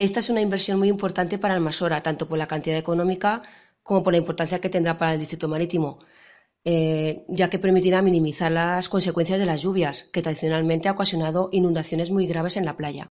Esta es una inversión muy importante para Almasora, tanto por la cantidad económica como por la importancia que tendrá para el distrito marítimo, eh, ya que permitirá minimizar las consecuencias de las lluvias, que tradicionalmente ha ocasionado inundaciones muy graves en la playa.